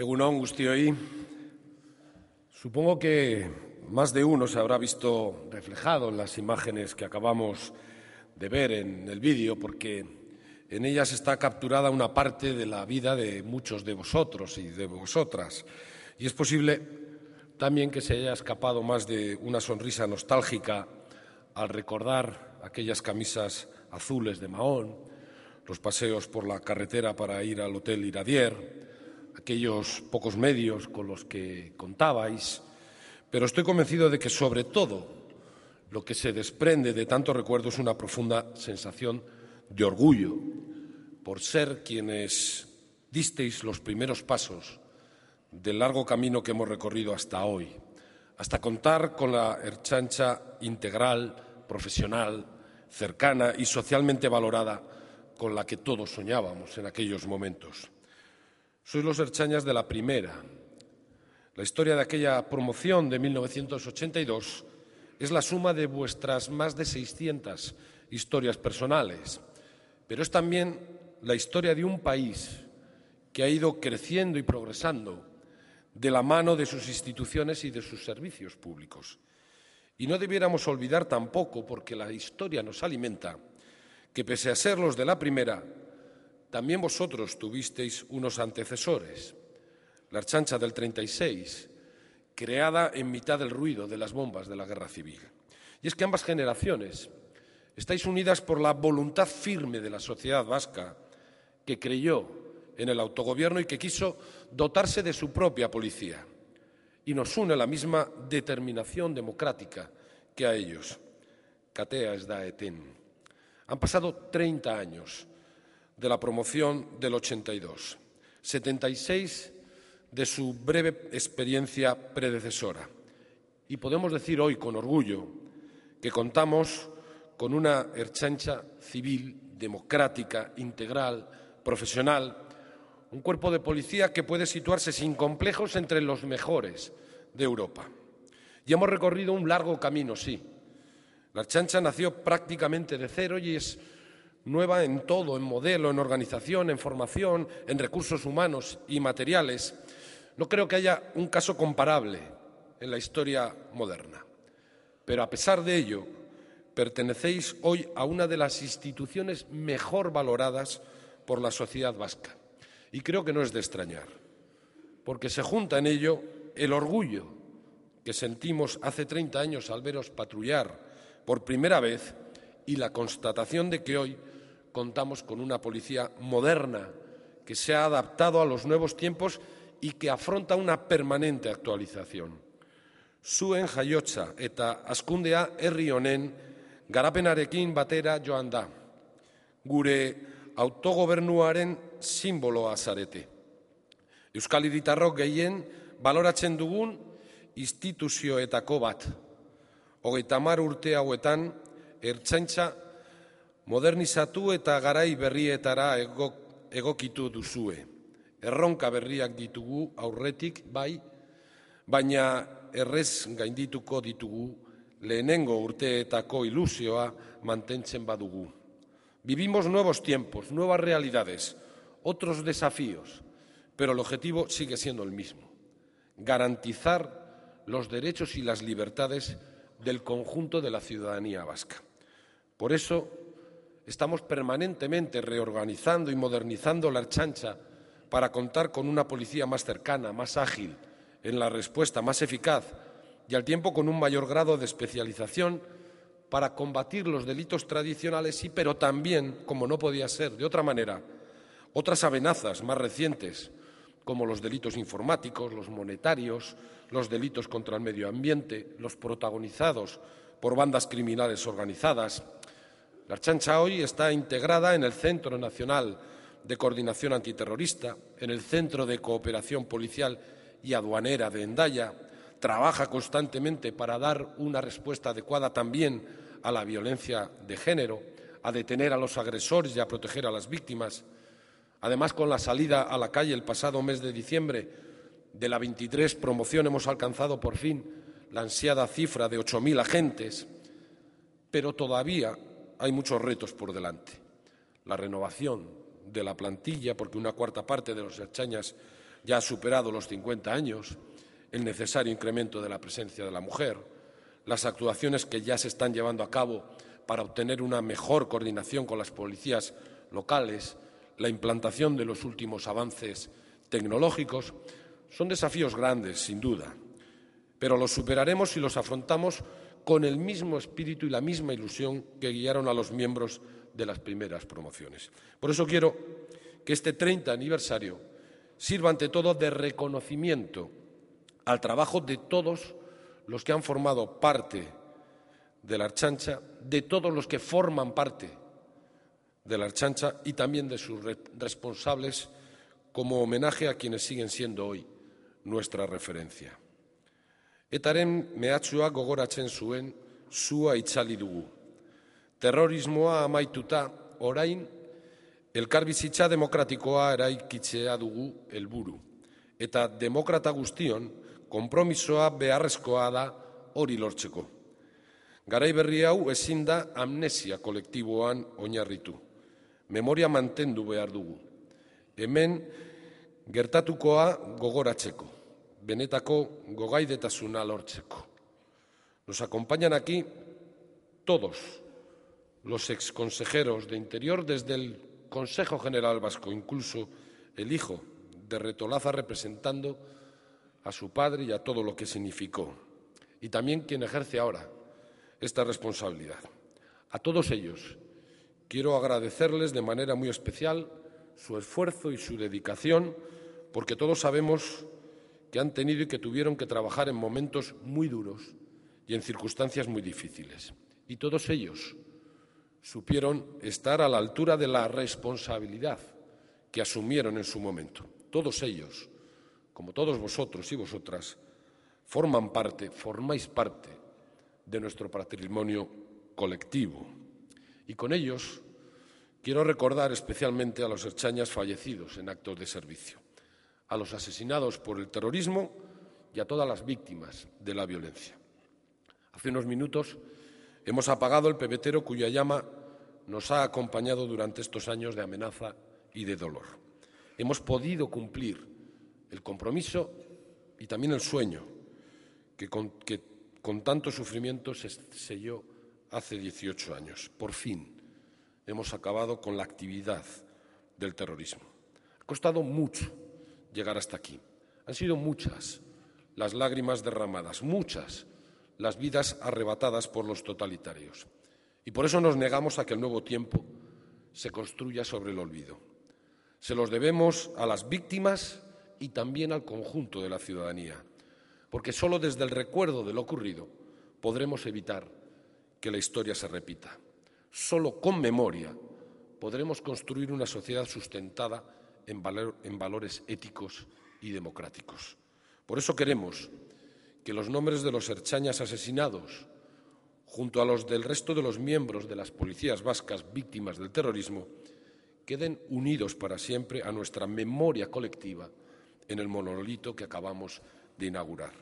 Egunon Gustioí. Supongo que más de uno se habrá visto reflejado en las imágenes que acabamos de ver en el vídeo, porque en ellas está capturada una parte de la vida de muchos de vosotros y de vosotras. Y es posible también que se haya escapado más de una sonrisa nostálgica al recordar aquellas camisas azules de Mahón, los paseos por la carretera para ir al Hotel Iradier, aquellos pocos medios con los que contabais, pero estoy convencido de que sobre todo lo que se desprende de tantos recuerdos es una profunda sensación de orgullo por ser quienes disteis los primeros pasos del largo camino que hemos recorrido hasta hoy, hasta contar con la herchancha integral, profesional, cercana y socialmente valorada con la que todos soñábamos en aquellos momentos. Sois los Erchañas de la primera. La historia de aquella promoción de 1982 es la suma de vuestras más de 600 historias personales, pero es también la historia de un país que ha ido creciendo y progresando de la mano de sus instituciones y de sus servicios públicos. Y no debiéramos olvidar tampoco, porque la historia nos alimenta, que pese a ser los de la primera, también vosotros tuvisteis unos antecesores, la Archancha del 36, creada en mitad del ruido de las bombas de la guerra civil. Y es que ambas generaciones estáis unidas por la voluntad firme de la sociedad vasca que creyó en el autogobierno y que quiso dotarse de su propia policía. Y nos une la misma determinación democrática que a ellos. Catea es da Han pasado 30 años de la promoción del 82, 76 de su breve experiencia predecesora. Y podemos decir hoy con orgullo que contamos con una herchancha civil, democrática, integral, profesional, un cuerpo de policía que puede situarse sin complejos entre los mejores de Europa. Y hemos recorrido un largo camino, sí. La herchancha nació prácticamente de cero y es nueva en todo, en modelo, en organización, en formación, en recursos humanos y materiales. No creo que haya un caso comparable en la historia moderna. Pero a pesar de ello, pertenecéis hoy a una de las instituciones mejor valoradas por la sociedad vasca. Y creo que no es de extrañar, porque se junta en ello el orgullo que sentimos hace 30 años al veros patrullar por primera vez y la constatación de que hoy contamos con una policía moderna que se ha adaptado a los nuevos tiempos y que afronta una permanente actualización. Zuen jaiotza eta askundea herri honen garapenarekin batera joan da. Gure autogobernuaren simboloa zarete. Euskal Hiritarrok gehien baloratzen dugun instituzioetako bat. Hogeita mar urte hauetan, ertzaintza modernizatu eta garai berrietara egokitu duzue. Erronka berriak ditugu aurretik, bai, baina errez gaindituko ditugu lehenengo urteetako ilusioa mantentzen badugu. Vivimos nuevos tiempos, nuevas realidades, otros desafíos, pero el objetivo sigue siendo el mismo. Garantizar los derechos y las libertades del conjunto de la ciudadanía vasca. Por eso, Estamos permanentemente reorganizando y modernizando la chancha para contar con una policía más cercana, más ágil, en la respuesta más eficaz y al tiempo con un mayor grado de especialización para combatir los delitos tradicionales, y, pero también, como no podía ser de otra manera, otras amenazas más recientes, como los delitos informáticos, los monetarios, los delitos contra el medio ambiente, los protagonizados por bandas criminales organizadas, la chancha hoy está integrada en el Centro Nacional de Coordinación Antiterrorista, en el Centro de Cooperación Policial y Aduanera de Endaya. Trabaja constantemente para dar una respuesta adecuada también a la violencia de género, a detener a los agresores y a proteger a las víctimas. Además, con la salida a la calle el pasado mes de diciembre de la 23 promoción hemos alcanzado por fin la ansiada cifra de 8.000 agentes, pero todavía hay muchos retos por delante. La renovación de la plantilla, porque una cuarta parte de los erchañas ya ha superado los 50 años, el necesario incremento de la presencia de la mujer, las actuaciones que ya se están llevando a cabo para obtener una mejor coordinación con las policías locales, la implantación de los últimos avances tecnológicos, son desafíos grandes, sin duda, pero los superaremos si los afrontamos con el mismo espíritu y la misma ilusión que guiaron a los miembros de las primeras promociones. Por eso quiero que este 30 aniversario sirva ante todo de reconocimiento al trabajo de todos los que han formado parte de la Archancha, de todos los que forman parte de la Archancha y también de sus responsables como homenaje a quienes siguen siendo hoy nuestra referencia. Etaren mehatxua gogoratzen zuen, zua itzali dugu. Terrorismoa amaituta, orain, elkarbizitza demokratikoa eraikitzea dugu helburu. Eta demokrata guztion, konpromisoa beharrezkoa da hori lortzeko. Garai berri hau ezin da amnesia kolektiboan oinarritu. Memoria mantendu behar dugu. Hemen gertatukoa gogoratzeko. benetako Tasunal lortzeko. Nos acompañan aquí todos los exconsejeros de Interior desde el Consejo General Vasco, incluso el hijo de Retolaza representando a su padre y a todo lo que significó, y también quien ejerce ahora esta responsabilidad. A todos ellos quiero agradecerles de manera muy especial su esfuerzo y su dedicación, porque todos sabemos que han tenido y que tuvieron que trabajar en momentos muy duros y en circunstancias muy difíciles. Y todos ellos supieron estar a la altura de la responsabilidad que asumieron en su momento. Todos ellos, como todos vosotros y vosotras, forman parte, formáis parte de nuestro patrimonio colectivo. Y con ellos quiero recordar especialmente a los herchañas fallecidos en actos de servicio a los asesinados por el terrorismo y a todas las víctimas de la violencia. Hace unos minutos hemos apagado el pebetero cuya llama nos ha acompañado durante estos años de amenaza y de dolor. Hemos podido cumplir el compromiso y también el sueño que con, tanto sufrimiento se selló hace 18 años. Por fin hemos acabado con la actividad del terrorismo. Ha costado mucho llegar hasta aquí. Han sido muchas las lágrimas derramadas, muchas las vidas arrebatadas por los totalitarios. Y por eso nos negamos a que el nuevo tiempo se construya sobre el olvido. Se los debemos a las víctimas y también al conjunto de la ciudadanía, porque solo desde el recuerdo de lo ocurrido podremos evitar que la historia se repita. Solo con memoria podremos construir una sociedad sustentada en, valores éticos y democráticos. Por eso queremos que los nombres de los herchañas asesinados, junto a los del resto de los miembros de las policías vascas víctimas del terrorismo, queden unidos para siempre a nuestra memoria colectiva en el monolito que acabamos de inaugurar.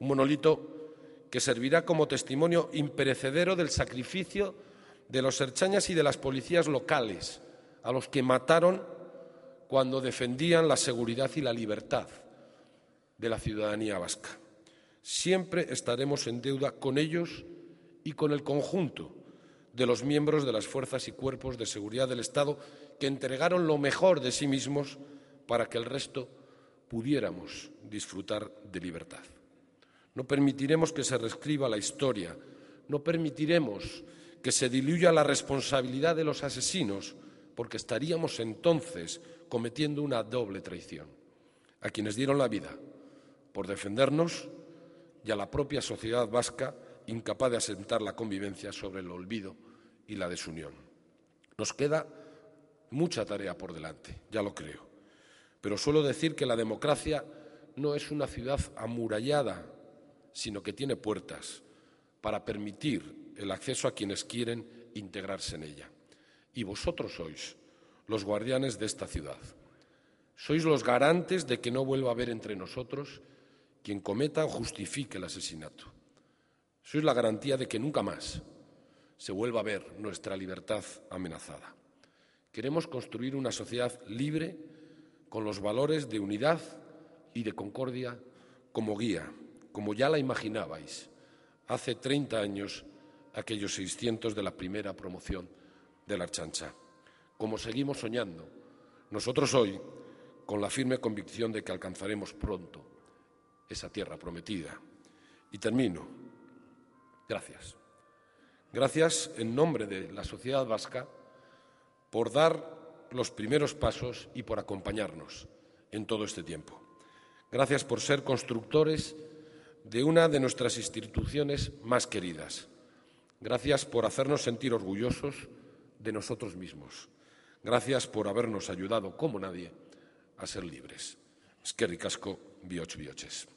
Un monolito que servirá como testimonio imperecedero del sacrificio de los herchañas y de las policías locales, a los que mataron cuando defendían la seguridad y la libertad de la ciudadanía vasca. Siempre estaremos en deuda con ellos y con el conjunto de los miembros de las fuerzas y cuerpos de seguridad del Estado que entregaron lo mejor de sí mismos para que el resto pudiéramos disfrutar de libertad. No permitiremos que se reescriba la historia, no permitiremos que se diluya la responsabilidad de los asesinos, porque estaríamos entonces cometiendo una doble traición a quienes dieron la vida por defendernos y a la propia sociedad vasca incapaz de asentar la convivencia sobre el olvido y la desunión. Nos queda mucha tarea por delante, ya lo creo, pero suelo decir que la democracia no es una ciudad amurallada, sino que tiene puertas para permitir el acceso a quienes quieren integrarse en ella. Y vosotros sois los guardianes de esta ciudad. Sois los garantes de que no vuelva a haber entre nosotros quien cometa o justifique el asesinato. Sois la garantía de que nunca más se vuelva a ver nuestra libertad amenazada. Queremos construir una sociedad libre con los valores de unidad y de concordia como guía, como ya la imaginabais hace 30 años aquellos 600 de la primera promoción de la chancha como seguimos soñando, nosotros hoy, con la firme convicción de que alcanzaremos pronto esa tierra prometida. Y termino. Gracias. Gracias en nombre de la sociedad vasca por dar los primeros pasos y por acompañarnos en todo este tiempo. Gracias por ser constructores de una de nuestras instituciones más queridas. Gracias por hacernos sentir orgullosos de nosotros mismos. Gracias por habernos ayudado como nadie a ser libres. Es que ricasco, bioch bioches.